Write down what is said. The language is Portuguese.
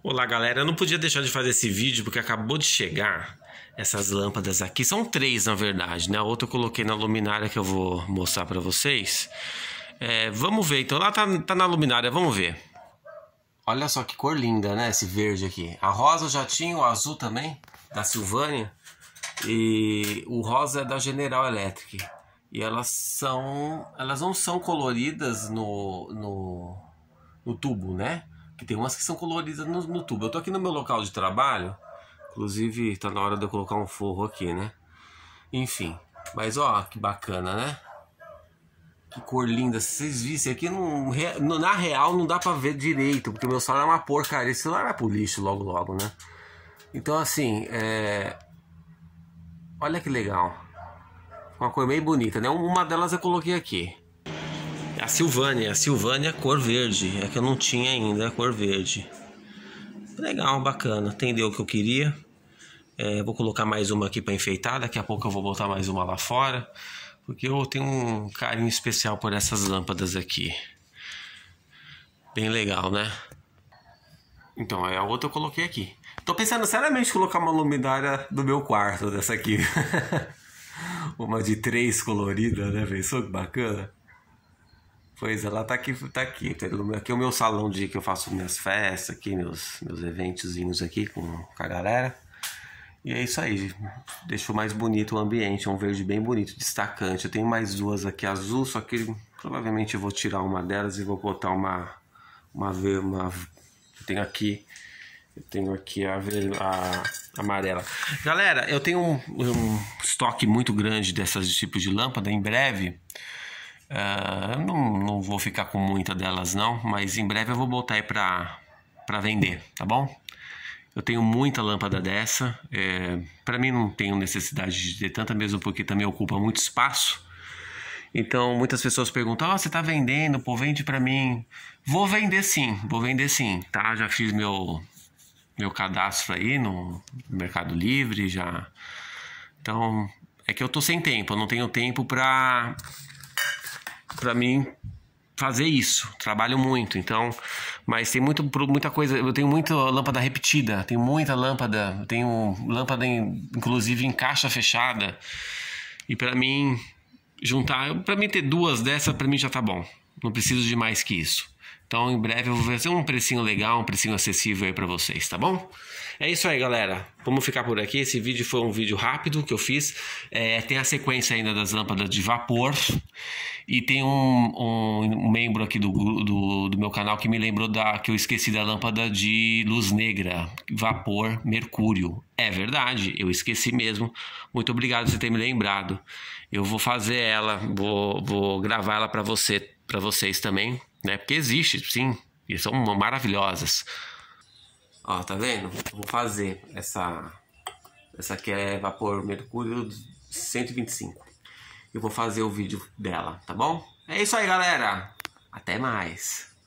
Olá, galera. Eu não podia deixar de fazer esse vídeo porque acabou de chegar essas lâmpadas aqui. São três, na verdade, né? A outra eu coloquei na luminária que eu vou mostrar para vocês. É, vamos ver, então. Lá tá, tá na luminária, vamos ver. Olha só que cor linda, né? Esse verde aqui. A rosa já tinha, o azul também, da Silvânia. E o rosa é da General Electric. E elas são. Elas não são coloridas no, no, no tubo, né? Que tem umas que são coloridas no, no tubo. Eu tô aqui no meu local de trabalho. Inclusive, tá na hora de eu colocar um forro aqui, né? Enfim. Mas ó, que bacana, né? Que cor linda. Se vocês vissem aqui, não, na real não dá pra ver direito, porque o meu celular é uma porcaria. Esse celular vai pro lixo logo, logo, né? Então, assim, é... olha que legal. Uma cor meio bonita, né? Uma delas eu coloquei aqui. A Silvânia, a Silvânia é cor verde, é que eu não tinha ainda a é cor verde. Legal, bacana, entendeu o que eu queria. É, vou colocar mais uma aqui para enfeitar, daqui a pouco eu vou botar mais uma lá fora, porque eu tenho um carinho especial por essas lâmpadas aqui. Bem legal, né? Então, é a outra eu coloquei aqui. Tô pensando seriamente em colocar uma luminária do meu quarto dessa aqui. uma de três colorida, né? Pensou que é bacana? Pois é, ela tá aqui, tá aqui. Aqui é o meu salão de que eu faço minhas festas, aqui, meus, meus eventozinhos aqui com, com a galera. E é isso aí. Deixou mais bonito o ambiente, é um verde bem bonito, destacante. Eu tenho mais duas aqui azul, só que provavelmente eu vou tirar uma delas e vou botar uma. Uma. uma eu tenho aqui. Eu tenho aqui a, a, a amarela. Galera, eu tenho um, um estoque muito grande dessas tipos de lâmpada em breve. Uh, não, não vou ficar com muita delas não, mas em breve eu vou botar aí para para vender, tá bom? Eu tenho muita lâmpada dessa. É, para mim não tenho necessidade de ter tanta mesmo porque também ocupa muito espaço. Então muitas pessoas perguntam: oh, você tá vendendo? Pô, vende para mim. Vou vender sim, vou vender sim, tá? Já fiz meu meu cadastro aí no Mercado Livre já. Então é que eu tô sem tempo, eu não tenho tempo para para mim fazer isso. Trabalho muito, então, mas tem muito muita coisa, eu tenho muita lâmpada repetida, tenho muita lâmpada, tenho lâmpada em, inclusive em caixa fechada. E para mim juntar, para mim ter duas dessa para mim já tá bom. Não preciso de mais que isso. Então, em breve eu vou fazer um precinho legal, um precinho acessível aí para vocês, tá bom? É isso aí, galera. Vamos ficar por aqui. Esse vídeo foi um vídeo rápido que eu fiz. É, tem a sequência ainda das lâmpadas de vapor. E tem um, um membro aqui do, do, do, meu canal que me lembrou da, que eu esqueci da lâmpada de luz negra, vapor, mercúrio. É verdade, eu esqueci mesmo. Muito obrigado por você ter me lembrado. Eu vou fazer ela, vou, vou gravar ela para você, para vocês também, né? Porque existe, sim. E são maravilhosas. Ó, tá vendo? Vou fazer essa. Essa aqui é vapor mercúrio 125. Eu vou fazer o vídeo dela, tá bom? É isso aí, galera. Até mais.